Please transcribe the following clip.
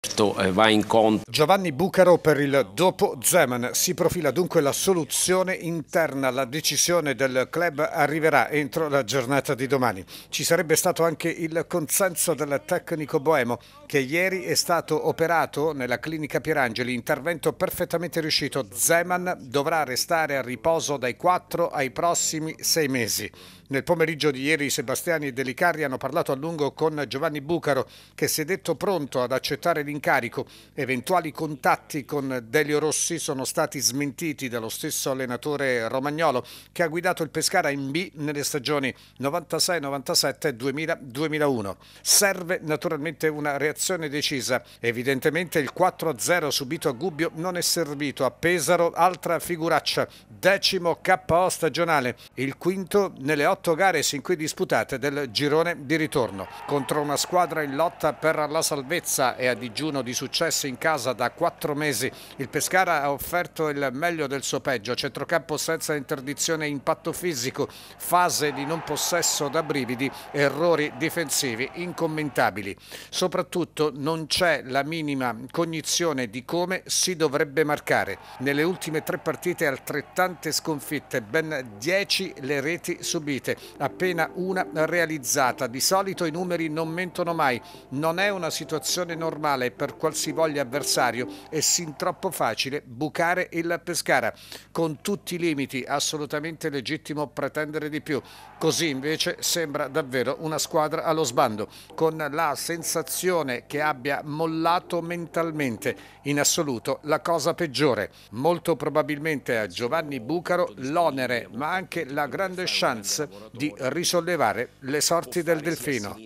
Certo, eh, Giovanni Bucaro per il dopo Zeman. Si profila dunque la soluzione interna. La decisione del club arriverà entro la giornata di domani. Ci sarebbe stato anche il consenso del tecnico Boemo che ieri è stato operato nella clinica Pierangeli. Intervento perfettamente riuscito. Zeman dovrà restare a riposo dai 4 ai prossimi 6 mesi. Nel pomeriggio di ieri Sebastiani e Delicarri hanno parlato a lungo con Giovanni Bucaro che si è detto pronto ad accettare l'incarico. Eventuali contatti con Delio Rossi sono stati smentiti dallo stesso allenatore romagnolo che ha guidato il Pescara in B nelle stagioni 96-97 2000-2001. Serve naturalmente una reazione decisa. Evidentemente il 4-0 subito a Gubbio non è servito. A Pesaro altra figuraccia, decimo KO stagionale, il quinto nelle 8 otto gare sin qui disputate del girone di ritorno. Contro una squadra in lotta per la salvezza e a digiuno di successi in casa da quattro mesi, il Pescara ha offerto il meglio del suo peggio. Centrocampo senza interdizione e impatto fisico, fase di non possesso da brividi, errori difensivi incommentabili. Soprattutto non c'è la minima cognizione di come si dovrebbe marcare. Nelle ultime tre partite altrettante sconfitte, ben 10 le reti subite rete, appena una realizzata. Di solito i numeri non mentono mai, non è una situazione normale per qualsivoglia avversario, è sin troppo facile bucare il Pescara. Con tutti i limiti, assolutamente legittimo pretendere di più. Così invece sembra davvero una squadra allo sbando, con la sensazione che abbia mollato mentalmente, in assoluto la cosa peggiore. Molto probabilmente a Giovanni Bucaro l'onere, ma anche la grande chance di risollevare le sorti del delfino.